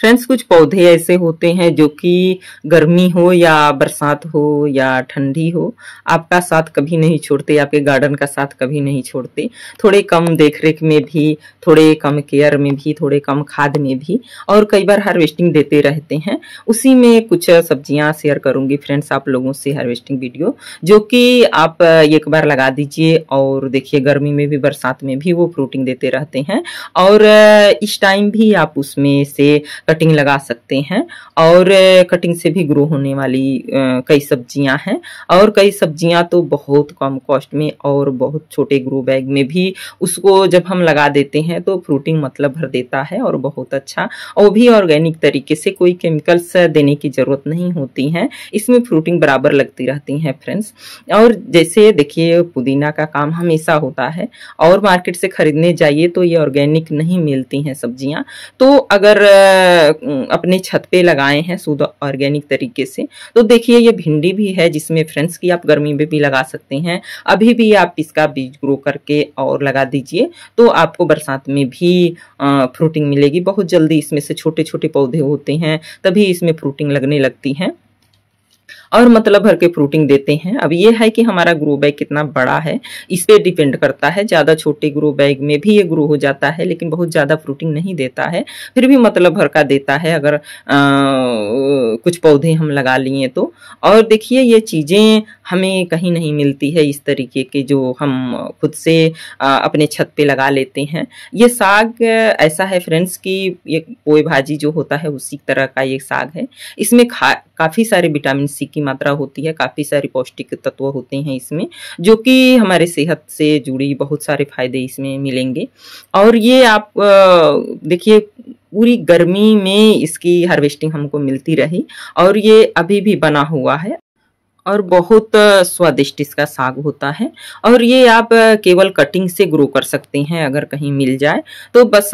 friends कुछ पौधे ऐसे होते हैं जो कि गर्मी हो या बरसात हो या ठंडी हो आपका साथ कभी नहीं छोड़ते आपके गार्डन का साथ कभी नहीं छोड़ते थोड़े कम देखरेख में भी थोड़े कम केयर में भी थोड़े कम खाद में भी और कई बार हार्वेस्टिंग देते रहते हैं उसी में कुछ सब्जियां शेयर करूंगी फ्रेंड्स आप लोगों से हार्वेस्टिंग वीडियो जो कि आप एक बार लगा दीजिए और देखिए गर्मी में भी बरसात में भी वो फ्रूटिंग देते रहते हैं और इस टाइम भी आप उसमें से कटिंग लगा सकते हैं और कटिंग से भी ग्रो होने वाली कई सब्जियां हैं और कई सब्जियां तो बहुत कम कॉस्ट में और बहुत छोटे ग्रो बैग में भी उसको जब हम लगा देते हैं तो फ्रूटिंग मतलब भर देता है और बहुत अच्छा और भी ऑर्गेनिक तरीके से कोई केमिकल्स देने की ज़रूरत नहीं होती हैं इसमें फ्रूटिंग बराबर लगती रहती हैं फ्रेंड्स और जैसे देखिए पुदीना का काम हमेशा होता है और मार्केट से ख़रीदने जाइए तो ये ऑर्गेनिक नहीं मिलती हैं सब्जियाँ तो अगर अपनी छत पे लगाए हैं शुद्ध ऑर्गेनिक तरीके से तो देखिए ये भिंडी भी है जिसमें फ्रेंड्स की आप गर्मी में भी लगा सकते हैं अभी भी आप इसका बीज ग्रो करके और लगा दीजिए तो आपको बरसात में भी फ्रूटिंग मिलेगी बहुत जल्दी इसमें से छोटे छोटे पौधे होते हैं तभी इसमें फ्रूटिंग लगने लगती हैं और मतलब भर के फ्रूटिंग देते हैं अब ये है कि हमारा ग्रो बैग कितना बड़ा है इस पर डिपेंड करता है ज़्यादा छोटे ग्रो बैग में भी ये ग्रो हो जाता है लेकिन बहुत ज़्यादा फ्रूटिंग नहीं देता है फिर भी मतलब भर का देता है अगर आ, कुछ पौधे हम लगा लिए तो और देखिए ये चीज़ें हमें कहीं नहीं मिलती है इस तरीके के जो हम खुद से आ, अपने छत पे लगा लेते हैं ये साग ऐसा है फ्रेंड्स कि ये कोई भाजी जो होता है उसी तरह का ये साग है इसमें खा काफ़ी सारे विटामिन सी की मात्रा होती है काफ़ी सारी पौष्टिक तत्व होते हैं इसमें जो कि हमारे सेहत से जुड़ी बहुत सारे फायदे इसमें मिलेंगे और ये आप देखिए पूरी गर्मी में इसकी हार्वेस्टिंग हमको मिलती रही और ये अभी भी बना हुआ है और बहुत स्वादिष्ट इसका साग होता है और ये आप केवल कटिंग से ग्रो कर सकते हैं अगर कहीं मिल जाए तो बस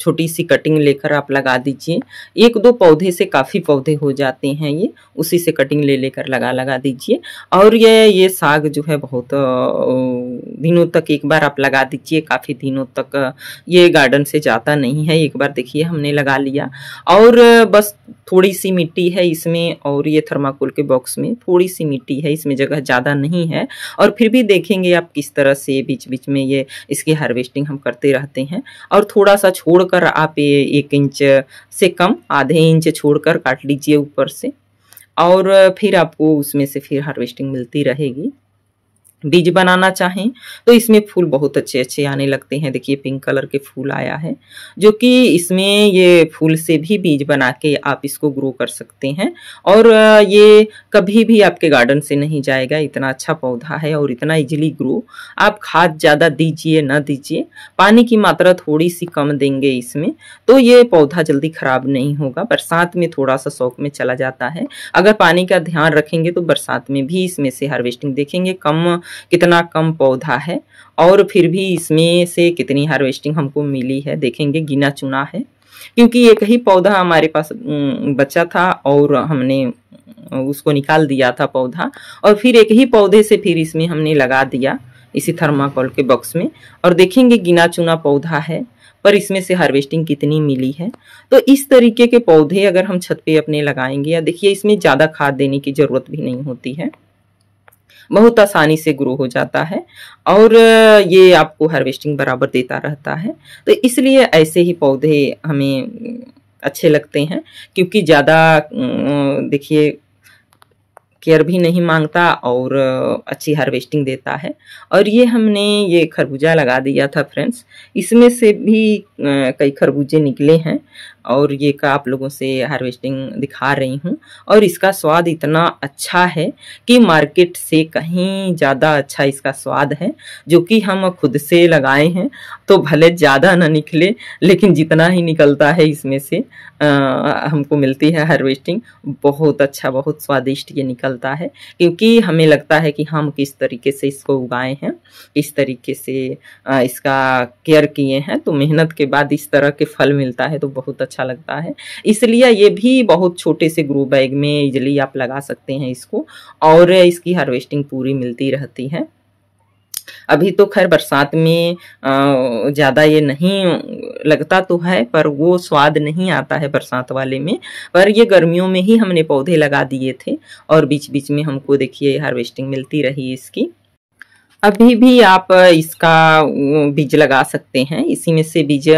छोटी सी कटिंग लेकर आप लगा दीजिए एक दो पौधे से काफ़ी पौधे हो जाते हैं ये उसी से कटिंग ले लेकर लगा लगा दीजिए और ये ये साग जो है बहुत दिनों तक एक बार आप लगा दीजिए काफ़ी दिनों तक ये गार्डन से जाता नहीं है एक बार देखिए हमने लगा लिया और बस थोड़ी सी मिट्टी है इसमें और ये थर्माकोल के बॉक्स में थोड़ी सी मिट्टी है इसमें जगह ज़्यादा नहीं है और फिर भी देखेंगे आप किस तरह से बीच बीच में ये इसकी हार्वेस्टिंग हम करते रहते हैं और थोड़ा सा छोड़कर आप ये एक इंच से कम आधे इंच छोड़कर काट लीजिए ऊपर से और फिर आपको उसमें से फिर हार्वेस्टिंग मिलती रहेगी बीज बनाना चाहें तो इसमें फूल बहुत अच्छे अच्छे आने लगते हैं देखिए पिंक कलर के फूल आया है जो कि इसमें ये फूल से भी बीज बना के आप इसको ग्रो कर सकते हैं और ये कभी भी आपके गार्डन से नहीं जाएगा इतना अच्छा पौधा है और इतना इजीली ग्रो आप खाद ज़्यादा दीजिए ना दीजिए पानी की मात्रा थोड़ी सी कम देंगे इसमें तो ये पौधा जल्दी ख़राब नहीं होगा बरसात में थोड़ा सा शौक में चला जाता है अगर पानी का ध्यान रखेंगे तो बरसात में भी इसमें से हार्वेस्टिंग देखेंगे कम कितना कम पौधा है और फिर भी इसमें से कितनी हार्वेस्टिंग हमको मिली है देखेंगे गिना चुना है क्योंकि एक ही पौधा हमारे पास बचा था और हमने उसको निकाल दिया था पौधा और फिर एक ही पौधे से फिर इसमें हमने लगा दिया इसी थर्माकोल के बॉक्स में और देखेंगे गिना चुना पौधा है पर इसमें से हार्वेस्टिंग कितनी मिली है तो इस तरीके के पौधे अगर हम छत पे अपने लगाएंगे या देखिए इसमें ज़्यादा खाद देने की ज़रूरत भी नहीं होती है बहुत आसानी से ग्रो हो जाता है और ये आपको हार्वेस्टिंग बराबर देता रहता है तो इसलिए ऐसे ही पौधे हमें अच्छे लगते हैं क्योंकि ज़्यादा देखिए केयर भी नहीं मांगता और अच्छी हार्वेस्टिंग देता है और ये हमने ये खरबूजा लगा दिया था फ्रेंड्स इसमें से भी कई खरबूजे निकले हैं और ये का आप लोगों से हार्वेस्टिंग दिखा रही हूँ और इसका स्वाद इतना अच्छा है कि मार्केट से कहीं ज़्यादा अच्छा इसका स्वाद है जो कि हम खुद से लगाए हैं तो भले ज़्यादा ना निकले लेकिन जितना ही निकलता है इसमें से आ, हमको मिलती है हार्वेस्टिंग बहुत अच्छा बहुत स्वादिष्ट ये निकल चलता है क्योंकि हमें लगता है कि हम किस तरीके से इसको उगाए हैं किस तरीके से इसका केयर किए हैं तो मेहनत के बाद इस तरह के फल मिलता है तो बहुत अच्छा लगता है इसलिए ये भी बहुत छोटे से ग्रो बैग में इजली आप लगा सकते हैं इसको और इसकी हार्वेस्टिंग पूरी मिलती रहती है अभी तो खैर बरसात में ज़्यादा ये नहीं लगता तो है पर वो स्वाद नहीं आता है बरसात वाले में पर ये गर्मियों में ही हमने पौधे लगा दिए थे और बीच बीच में हमको देखिए हार्वेस्टिंग मिलती रही इसकी अभी भी आप इसका बीज लगा सकते हैं इसी में से बीज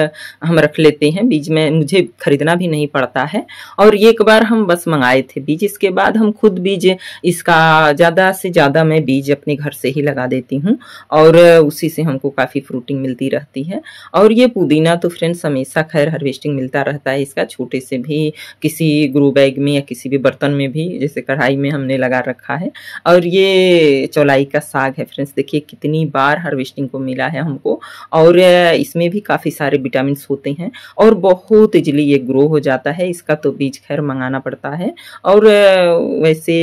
हम रख लेते हैं बीज में मुझे खरीदना भी नहीं पड़ता है और ये एक बार हम बस मंगाए थे बीज इसके बाद हम खुद बीज इसका ज़्यादा से ज़्यादा मैं बीज अपने घर से ही लगा देती हूँ और उसी से हमको काफ़ी फ्रूटिंग मिलती रहती है और ये पुदीना तो फ्रेंड्स हमेशा खैर हार्वेस्टिंग मिलता रहता है इसका छोटे से भी किसी ग्रो बैग में या किसी भी बर्तन में भी जैसे कढ़ाई में हमने लगा रखा है और ये चौलाई का साग है फ्रेंड्स देखिए कितनी बार हार्वेस्टिंग को मिला है हमको और इसमें भी काफ़ी सारे विटामिन होते हैं और बहुत इजली ये ग्रो हो जाता है इसका तो बीज खैर मंगाना पड़ता है और वैसे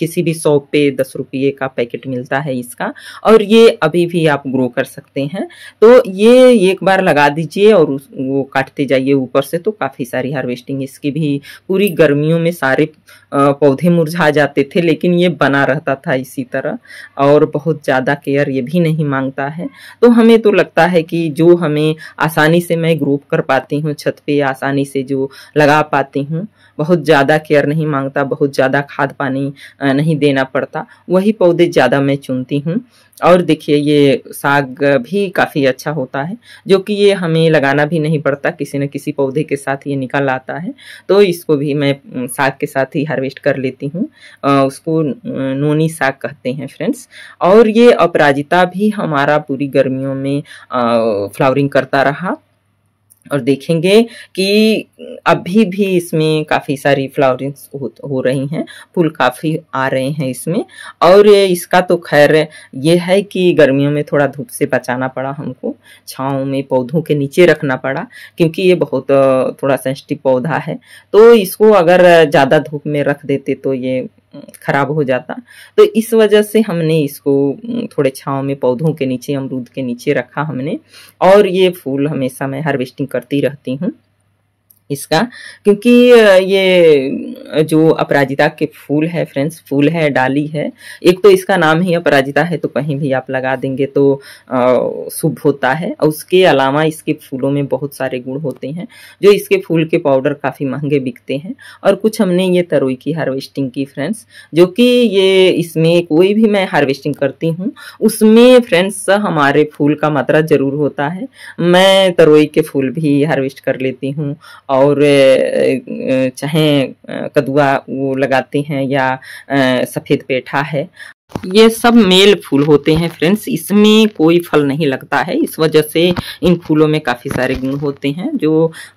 किसी भी शॉप पे दस रुपये का पैकेट मिलता है इसका और ये अभी भी आप ग्रो कर सकते हैं तो ये एक बार लगा दीजिए और वो काटते जाइए ऊपर से तो काफ़ी सारी हार्वेस्टिंग इसकी भी पूरी गर्मियों में सारे पौधे मुरझा जाते थे लेकिन ये बना रहता था इसी तरह और बहुत ज़्यादा केयर ये भी नहीं मांगता है तो हमें तो लगता है कि जो हमें आसानी से मैं ग्रोप कर पाती हूँ छत पे आसानी से जो लगा पाती हूँ बहुत ज़्यादा केयर नहीं मांगता बहुत ज़्यादा खाद पानी नहीं देना पड़ता वही पौधे ज़्यादा मैं चुनती हूँ और देखिए ये साग भी काफ़ी अच्छा होता है जो कि ये हमें लगाना भी नहीं पड़ता किसी न किसी पौधे के साथ ये निकल आता है तो इसको भी मैं साग के साथ ही हर हार्वेस्ट कर लेती हूँ उसको नोनी साग कहते हैं फ्रेंड्स और ये अपराजिता भी हमारा पूरी गर्मियों में फ्लावरिंग करता रहा और देखेंगे कि अभी भी इसमें काफ़ी सारी फ्लावरिंग्स हो, हो रही हैं फूल काफ़ी आ रहे हैं इसमें और इसका तो खैर ये है कि गर्मियों में थोड़ा धूप से बचाना पड़ा हमको छाँव में पौधों के नीचे रखना पड़ा क्योंकि ये बहुत थोड़ा सेंसिटिव पौधा है तो इसको अगर ज़्यादा धूप में रख देते तो ये खराब हो जाता तो इस वजह से हमने इसको थोड़े छाँव में पौधों के नीचे अमरूद के नीचे रखा हमने और ये फूल हमेशा मैं हार्वेस्टिंग करती रहती हूँ इसका क्योंकि ये जो अपराजिता के फूल है फ्रेंड्स फूल है डाली है एक तो इसका नाम ही अपराजिता है तो कहीं भी आप लगा देंगे तो शुभ होता है और उसके अलावा इसके फूलों में बहुत सारे गुण होते हैं जो इसके फूल के पाउडर काफ़ी महंगे बिकते हैं और कुछ हमने ये तरोई की हार्वेस्टिंग की फ्रेंड्स जो कि ये इसमें कोई भी मैं हार्वेस्टिंग करती हूँ उसमें फ्रेंड्स हमारे फूल का मात्रा ज़रूर होता है मैं तरोई के फूल भी हार्वेस्ट कर लेती हूँ और चाहे कदुआ वो लगाते हैं या सफ़ेद पेठा है ये सब मेल फूल होते हैं फ्रेंड्स इसमें कोई फल नहीं लगता है इस वजह से इन फूलों में काफ़ी सारे गुण होते हैं जो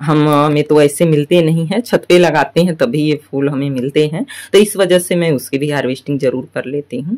हम में तो ऐसे मिलते नहीं हैं छत पे लगाते हैं तभी ये फूल हमें मिलते हैं तो इस वजह से मैं उसकी भी हार्वेस्टिंग ज़रूर कर लेती हूँ